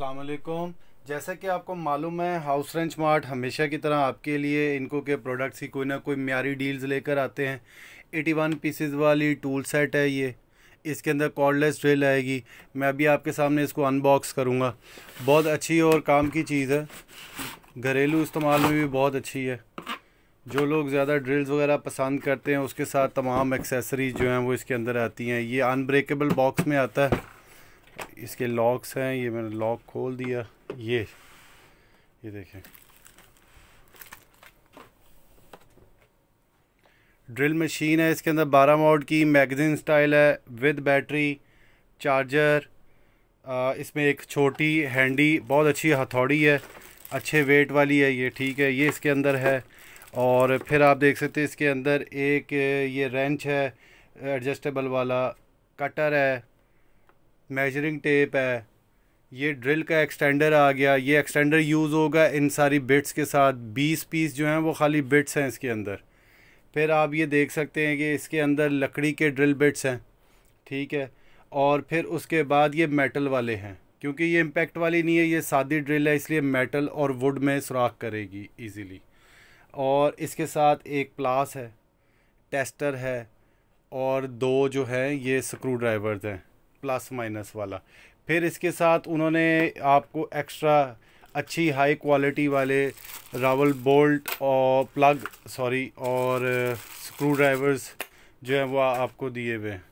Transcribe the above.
असलकुम जैसा कि आपको मालूम है हाउस रेंच मार्ट हमेशा की तरह आपके लिए इनको के प्रोडक्ट्स ही कोई ना कोई म्यारी डील्स लेकर आते हैं 81 वन पीसेज वाली टूल सेट है ये इसके अंदर कॉर्डलेस ड्रिल आएगी मैं अभी आपके सामने इसको अनबॉक्स करूँगा बहुत अच्छी और काम की चीज़ है घरेलू इस्तेमाल में भी बहुत अच्छी है जो लोग ज़्यादा ड्रिल्स वगैरह पसंद करते हैं उसके साथ तमाम एक्सेसरीज जो हैं वो इसके अंदर आती हैं ये अनब्रेकेबल बॉक्स में आता है इसके लॉक्स हैं ये मैंने लॉक खोल दिया ये ये देखें ड्रिल मशीन है इसके अंदर बारह मॉड की मैगज़ीन स्टाइल है विद बैटरी चार्जर आ, इसमें एक छोटी हैंडी बहुत अच्छी हथौड़ी है अच्छे वेट वाली है ये ठीक है ये इसके अंदर है और फिर आप देख सकते हैं इसके अंदर एक ये रेंच है एडजस्टेबल वाला कटर है मेजरिंग टेप है ये ड्रिल का एक्सटेंडर आ गया ये एक्सटेंडर यूज़ होगा इन सारी बिट्स के साथ 20 पीस जो हैं वो खाली बिट्स हैं इसके अंदर फिर आप ये देख सकते हैं कि इसके अंदर लकड़ी के ड्रिल बिट्स हैं ठीक है और फिर उसके बाद ये मेटल वाले हैं क्योंकि ये इम्पेक्ट वाली नहीं है ये सादी ड्रिल है इसलिए मेटल और वुड में सुराख करेगी ईज़ीली और इसके साथ एक प्लास है टेस्टर है और दो जो हैं ये स्क्रू ड्राइवर्स हैं प्लस माइनस वाला फिर इसके साथ उन्होंने आपको एक्स्ट्रा अच्छी हाई क्वालिटी वाले रावल बोल्ट और प्लग सॉरी और स्क्रू ड्राइवर्स जो है वो आपको दिए हुए हैं